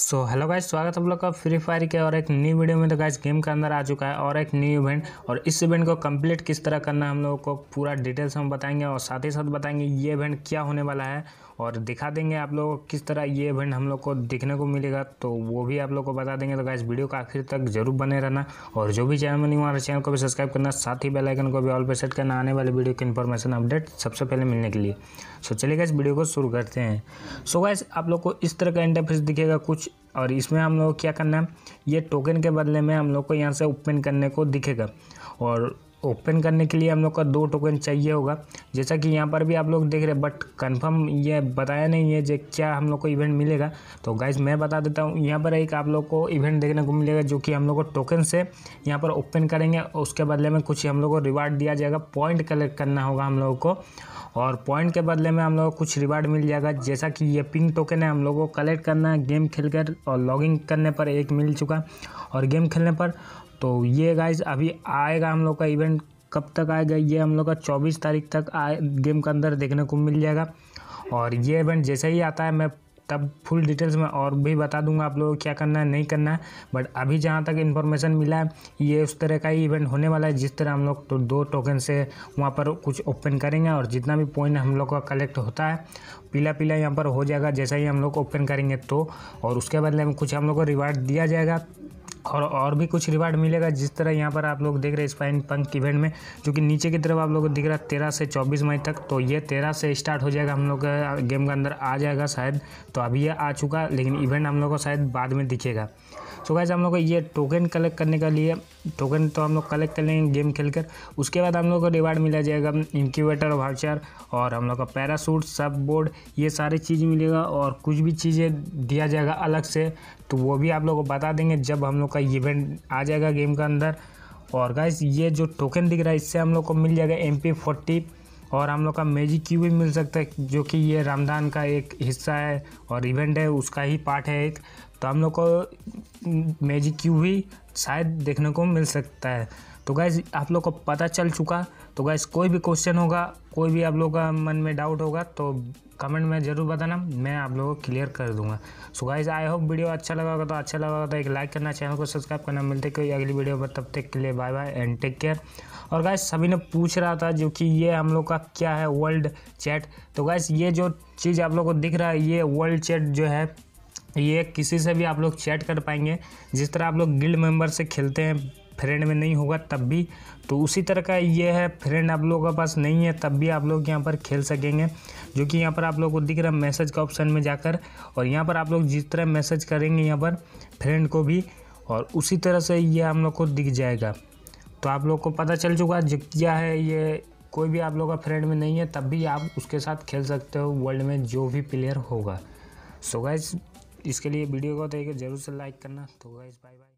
so hello guys स्वागत है आप लोग का फ्री फायर के और एक न्यू वीडियो में तो गाइज गेम के अंदर आ चुका है और एक न्यू इवेंट और इस इवेंट को कंप्लीट किस तरह करना है हम लोगों को पूरा डिटेल्स हम बताएंगे और साथ ही साथ बताएंगे ये इवेंट क्या होने वाला है और दिखा देंगे आप लोगों को किस तरह ये इवेंट हम लोग को दिखने को मिलेगा तो वो भी आप लोग को बता देंगे तो गाइस वीडियो का आखिर तक जरूर बने रहना और जो भी चैनल में नहीं हमारे चैनल को भी सब्सक्राइब करना साथ ही बेलाइकन को भी ऑल पर सेट करना आने वाले वीडियो की इन्फॉर्मेशन अपडेट सबसे पहले मिलने के लिए सो चलिए इस वीडियो को शुरू करते हैं सो गाइस आप लोग को इस तरह का इंटरफेस दिखेगा कुछ और इसमें हम लोग क्या करना है ये टोकन के बदले में हम लोग को यहाँ से ओपन करने को दिखेगा और ओपन करने के लिए हम लोग का दो टोकन चाहिए होगा जैसा कि यहाँ पर भी आप लोग देख रहे हैं बट कंफर्म ये बताया नहीं है जो क्या हम लोग को इवेंट मिलेगा तो गाइज मैं बता देता हूँ यहाँ पर एक आप लोग को इवेंट देखने को मिलेगा जो कि हम लोग को टोकन से यहाँ पर ओपन करेंगे उसके बदले में कुछ हम लोग को रिवार्ड दिया जाएगा पॉइंट कलेक्ट करना होगा हम लोगों को और पॉइंट के बदले में हम लोग को कुछ रिवार्ड मिल जाएगा जैसा कि ये पिंक टोकन है हम लोग को कलेक्ट करना है गेम खेल कर और लॉगिंग करने पर एक मिल चुका और गेम खेलने पर तो ये गाइज अभी आएगा हम लोग का इवेंट कब तक आएगा ये हम लोग का चौबीस तारीख तक आए गेम के अंदर देखने को मिल जाएगा और ये इवेंट जैसे ही आता है मैं तब फुल डिटेल्स में और भी बता दूंगा आप लोगों को क्या करना है नहीं करना है बट अभी जहाँ तक इन्फॉर्मेशन मिला है ये उस तरह का ही इवेंट होने वाला है जिस तरह हम लोग तो दो टोकन से वहाँ पर कुछ ओपन करेंगे और जितना भी पॉइंट हम लोग का कलेक्ट होता है पीला पीला यहाँ पर हो जाएगा जैसा ही हम लोग ओपन करेंगे तो और उसके बदले में कुछ हम लोग को रिवार्ड दिया जाएगा और और भी कुछ रिवार्ड मिलेगा जिस तरह यहाँ पर आप लोग देख रहे हैं स्पाइन पंक इवेंट में जो कि नीचे की तरफ आप लोग को दिख रहा है तेरह से चौबीस मई तक तो ये तेरह से स्टार्ट हो जाएगा हम लोग का गेम के अंदर आ जाएगा शायद तो अभी ये आ चुका लेकिन इवेंट हम लोग को शायद बाद में दिखेगा सो गैस हम लोग को ये टोकन कलेक्ट करने का लिए टोकन तो हम लोग कलेक्ट कर लेंगे गेम खेल कर उसके बाद हम लोग को रिवार्ड मिला जाएगा इंक्यूबेटर वाउचर और हम लोग का पैरासूट सब बोर्ड ये सारी चीज़ मिलेगा और कुछ भी चीज़ें दिया जाएगा अलग से तो वो भी आप लोग को बता देंगे जब हम लोग लोग का इवेंट आ जाएगा गेम के अंदर और गाइस ये जो टोकन दिख रहा है इससे हम लोग को मिल जाएगा एम पी फोर्टी और हम लोग का मैजिक क्यू भी मिल सकता है जो कि ये रामदान का एक हिस्सा है और इवेंट है उसका ही पार्ट है एक तो हम लोग को मैजिक क्यू भी शायद देखने को मिल सकता है तो गैस आप लोग को पता चल चुका तो गैस कोई भी क्वेश्चन होगा कोई भी आप लोग का मन में डाउट होगा तो कमेंट में ज़रूर बताना मैं आप लोगों को क्लियर कर दूंगा so guys I hope video अच्छा लगा होगा तो अच्छा लगा होगा तो एक लाइक करना चैनल को सब्सक्राइब करना मिलते कोई अगली वीडियो पर तब तक के लिए bye bye and take care और गाइज सभी ने पूछ रहा था जो कि ये हम लोग का क्या है वर्ल्ड चैट तो गाइज ये जो चीज़ आप लोग को दिख रहा है ये वर्ल्ड चैट जो है ये किसी से भी आप लोग चैट कर पाएंगे जिस तरह आप लोग गिल्ड मेंबर से खेलते हैं फ्रेंड में नहीं होगा तब भी तो उसी तरह का ये है फ्रेंड आप लोगों के पास नहीं है तब भी आप लोग यहाँ पर खेल सकेंगे जो कि यहाँ पर आप लोग को दिख रहा है मैसेज का ऑप्शन में जाकर और यहाँ पर आप लोग जिस तरह मैसेज करेंगे यहाँ पर फ्रेंड को भी और उसी तरह से ये हम लोग को दिख जाएगा तो आप लोग को पता चल चुका जो क्या है ये कोई भी आप लोग का फ्रेंड में नहीं है तब भी आप उसके साथ खेल सकते हो वर्ल्ड में जो भी प्लेयर होगा सो so गाइज इसके लिए वीडियो को तो एक जरूर से लाइक करना तो गाइज बाय बाय